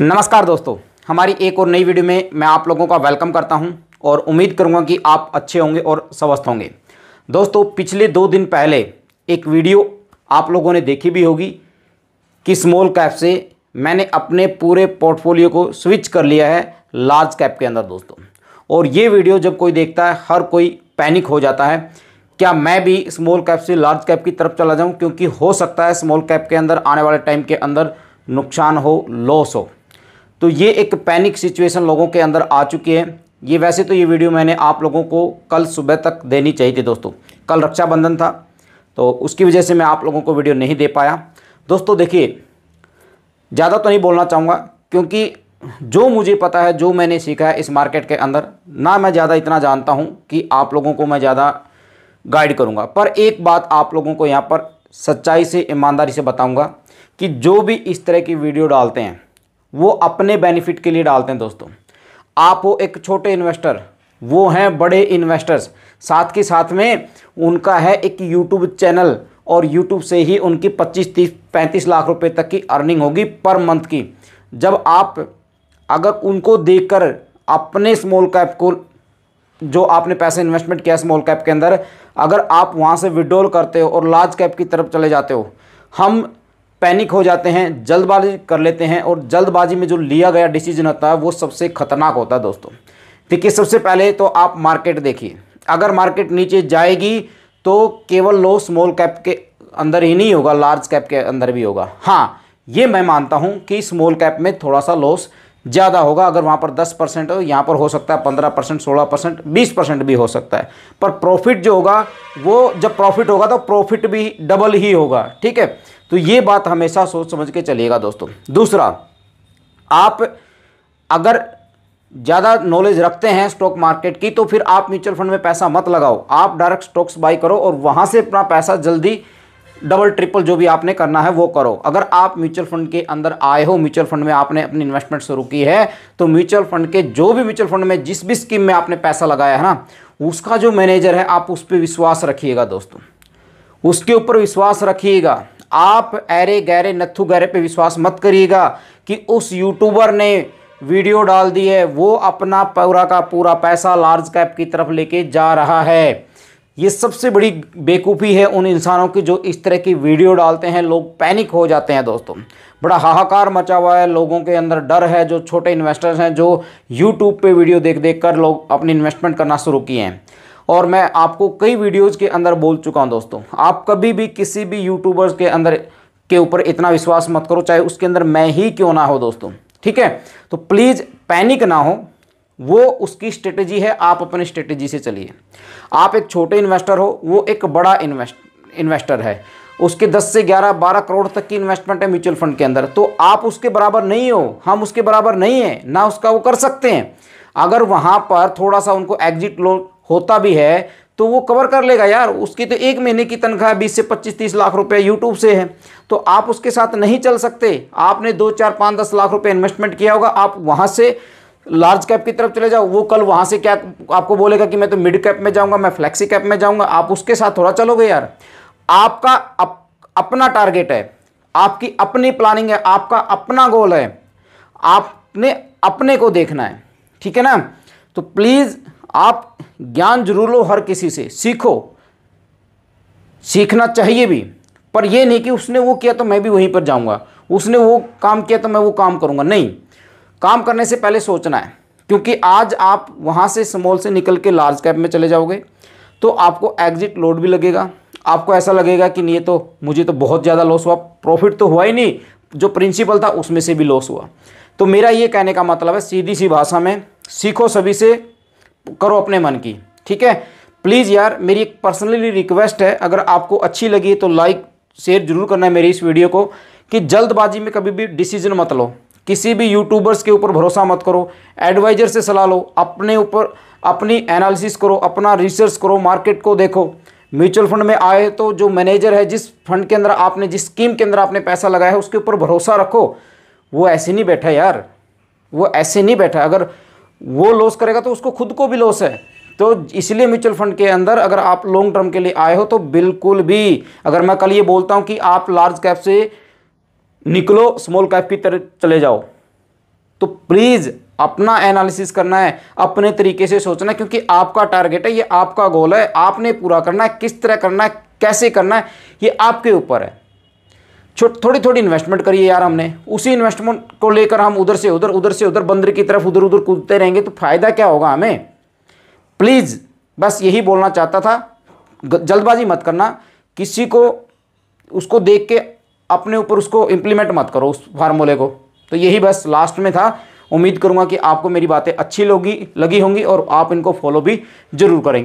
नमस्कार दोस्तों हमारी एक और नई वीडियो में मैं आप लोगों का वेलकम करता हूं और उम्मीद करूंगा कि आप अच्छे होंगे और स्वस्थ होंगे दोस्तों पिछले दो दिन पहले एक वीडियो आप लोगों ने देखी भी होगी कि स्मॉल कैप से मैंने अपने पूरे पोर्टफोलियो को स्विच कर लिया है लार्ज कैप के अंदर दोस्तों और ये वीडियो जब कोई देखता है हर कोई पैनिक हो जाता है क्या मैं भी स्मॉल कैप से लार्ज कैप की तरफ चला जाऊं क्योंकि हो सकता है स्मॉल कैप के अंदर आने वाले टाइम के अंदर नुकसान हो लॉस हो तो ये एक पैनिक सिचुएशन लोगों के अंदर आ चुकी है ये वैसे तो ये वीडियो मैंने आप लोगों को कल सुबह तक देनी चाहिए थी दोस्तों कल रक्षाबंधन था तो उसकी वजह से मैं आप लोगों को वीडियो नहीं दे पाया दोस्तों देखिए ज़्यादा तो नहीं बोलना चाहूँगा क्योंकि जो मुझे पता है जो मैंने सीखा है इस मार्केट के अंदर ना मैं ज़्यादा इतना जानता हूँ कि आप लोगों को मैं ज़्यादा गाइड करूँगा पर एक बात आप लोगों को यहाँ पर सच्चाई से ईमानदारी से बताऊँगा कि जो भी इस तरह की वीडियो डालते हैं वो अपने बेनिफिट के लिए डालते हैं दोस्तों आप वो एक छोटे इन्वेस्टर वो हैं बड़े इन्वेस्टर्स साथ के साथ में उनका है एक यूट्यूब चैनल और यूट्यूब से ही उनकी 25 30 35 लाख रुपए तक की अर्निंग होगी पर मंथ की जब आप अगर उनको देखकर अपने स्मॉल कैप को जो आपने पैसे इन्वेस्टमेंट किया स्मॉल कैप के अंदर अगर आप वहाँ से विड्रॉल करते हो और लार्ज कैप की तरफ चले जाते हो हम पैनिक हो जाते हैं जल्दबाजी कर लेते हैं और जल्दबाजी में जो लिया गया डिसीजन होता है वो सबसे खतरनाक होता है दोस्तों देखिए सबसे पहले तो आप मार्केट देखिए अगर मार्केट नीचे जाएगी तो केवल लो स्मॉल कैप के अंदर ही नहीं होगा लार्ज कैप के अंदर भी होगा हाँ ये मैं मानता हूँ कि स्मॉल कैप में थोड़ा सा लॉस ज़्यादा होगा अगर वहाँ पर दस परसेंट हो यहाँ पर हो सकता है पंद्रह परसेंट सोलह परसेंट बीस परसेंट भी हो सकता है पर प्रॉफिट जो होगा वो जब प्रॉफिट होगा तो प्रॉफिट भी डबल ही होगा ठीक है तो ये बात हमेशा सोच समझ के चलिएगा दोस्तों दूसरा आप अगर ज़्यादा नॉलेज रखते हैं स्टॉक मार्केट की तो फिर आप म्यूचुअल फंड में पैसा मत लगाओ आप डायरेक्ट स्टॉक्स बाई करो और वहाँ से अपना पैसा जल्दी डबल ट्रिपल जो भी आपने करना है वो करो अगर आप म्यूचुअल फंड के अंदर आए हो म्यूचुअल फंड में आपने अपनी इन्वेस्टमेंट शुरू की है तो म्यूचुअल फंड के जो भी म्यूचुअल फंड में जिस भी स्कीम में आपने पैसा लगाया है ना उसका जो मैनेजर है आप उस पर विश्वास रखिएगा दोस्तों उसके ऊपर विश्वास रखिएगा आप ऐरे गहरे नत्थू गहरे पे विश्वास मत करिएगा कि उस यूट्यूबर ने वीडियो डाल दी है वो अपना पूरा का पूरा पैसा लार्ज कैप की तरफ लेके जा रहा है ये सबसे बड़ी बेकूफ़ी है उन इंसानों की जो इस तरह की वीडियो डालते हैं लोग पैनिक हो जाते हैं दोस्तों बड़ा हाहाकार मचा हुआ है लोगों के अंदर डर है जो छोटे इन्वेस्टर्स हैं जो यूट्यूब पे वीडियो देख देख कर लोग अपनी इन्वेस्टमेंट करना शुरू किए हैं और मैं आपको कई वीडियोज़ के अंदर बोल चुका हूँ दोस्तों आप कभी भी किसी भी यूट्यूबर्स के अंदर के ऊपर इतना विश्वास मत करो चाहे उसके अंदर मैं ही क्यों ना हो दोस्तों ठीक है तो प्लीज़ पैनिक ना हो वो उसकी स्ट्रेटेजी है आप अपने स्ट्रेटेजी से चलिए आप एक छोटे इन्वेस्टर हो वो एक बड़ा इन्वेस्ट इन्वेस्टर है उसके 10 से 11 12 करोड़ तक की इन्वेस्टमेंट है म्यूचुअल फंड के अंदर तो आप उसके बराबर नहीं हो हम उसके बराबर नहीं हैं ना उसका वो कर सकते हैं अगर वहाँ पर थोड़ा सा उनको एग्जिट लो होता भी है तो वो कवर कर लेगा यार उसकी तो एक महीने की तनख्वाह बीस से पच्चीस तीस लाख रुपए यूट्यूब से है तो आप उसके साथ नहीं चल सकते आपने दो चार पाँच दस लाख रुपए इन्वेस्टमेंट किया होगा आप वहाँ से लार्ज कैप की तरफ चले जाओ वो कल वहां से क्या आपको बोलेगा कि मैं तो मिड कैप में जाऊंगा मैं फ्लेक्सी कैप में जाऊंगा आप उसके साथ थोड़ा चलोगे यार आपका अप, अपना टारगेट है आपकी अपनी प्लानिंग है आपका अपना गोल है आपने अपने को देखना है ठीक है ना तो प्लीज़ आप ज्ञान जरूर लो हर किसी से सीखो सीखना चाहिए भी पर यह नहीं कि उसने वो किया तो मैं भी वहीं पर जाऊंगा उसने वो काम किया तो मैं वो काम करूंगा नहीं काम करने से पहले सोचना है क्योंकि आज आप वहाँ से स्मॉल से निकल के लार्ज कैप में चले जाओगे तो आपको एग्जिट लोड भी लगेगा आपको ऐसा लगेगा कि नहीं तो मुझे तो बहुत ज़्यादा लॉस हुआ प्रॉफिट तो हुआ ही नहीं जो प्रिंसिपल था उसमें से भी लॉस हुआ तो मेरा ये कहने का मतलब है सीधी सी भाषा में सीखो सभी से करो अपने मन की ठीक है प्लीज़ यार मेरी एक पर्सनली रिक्वेस्ट है अगर आपको अच्छी लगी तो लाइक शेयर जरूर करना है मेरी इस वीडियो को कि जल्दबाजी में कभी भी डिसीजन मत लो किसी भी यूट्यूबर्स के ऊपर भरोसा मत करो एडवाइजर से सलाह लो अपने ऊपर अपनी एनालिसिस करो अपना रिसर्च करो मार्केट को देखो म्यूचुअल फंड में आए तो जो मैनेजर है जिस फंड के अंदर आपने जिस स्कीम के अंदर आपने पैसा लगाया है उसके ऊपर भरोसा रखो वो ऐसे नहीं बैठा यार वो ऐसे नहीं बैठा अगर वो लॉस करेगा तो उसको खुद को भी लॉस है तो इसलिए म्यूचुअल फंड के अंदर अगर आप लॉन्ग टर्म के लिए आए हो तो बिल्कुल भी अगर मैं कल ये बोलता हूँ कि आप लार्ज कैप से निकलो स्मॉल कैप की तरह चले जाओ तो प्लीज़ अपना एनालिसिस करना है अपने तरीके से सोचना है क्योंकि आपका टारगेट है ये आपका गोल है आपने पूरा करना है किस तरह करना है कैसे करना है ये आपके ऊपर है छोट थोड़ी थोड़ी इन्वेस्टमेंट करिए यार हमने उसी इन्वेस्टमेंट को लेकर हम उधर से उधर उधर से उधर बंदर की तरफ उधर उधर कूदते रहेंगे तो फ़ायदा क्या होगा हमें प्लीज़ बस यही बोलना चाहता था जल्दबाजी मत करना किसी को उसको देख के अपने ऊपर उसको इम्प्लीमेंट मत करो उस फार्मूले को तो यही बस लास्ट में था उम्मीद करूँगा कि आपको मेरी बातें अच्छी लगी लगी होंगी और आप इनको फॉलो भी ज़रूर करेंगे